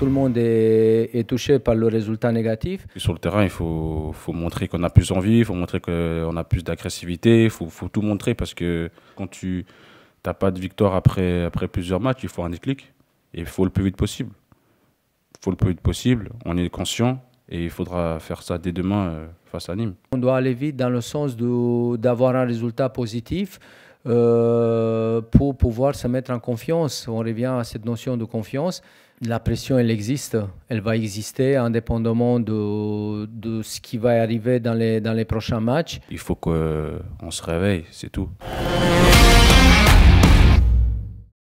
tout le monde est, touché par le résultat négatif. sur le terrain, il faut, montrer qu'on a plus envie, il faut montrer qu'on a plus d'agressivité, il faut, tout montrer parce que quand tu n'as pas de victoire après, après plusieurs matchs, il faut un déclic et il faut le plus vite possible. Il faut le plus vite possible, on est conscient et il faudra faire ça dès demain euh, face à Nîmes. On doit aller vite dans le sens d'avoir un résultat positif. Euh, pour pouvoir se mettre en confiance. On revient à cette notion de confiance. La pression, elle existe, elle va exister indépendamment de, de ce qui va arriver dans les, dans les prochains matchs. Il faut qu'on euh, se réveille, c'est tout.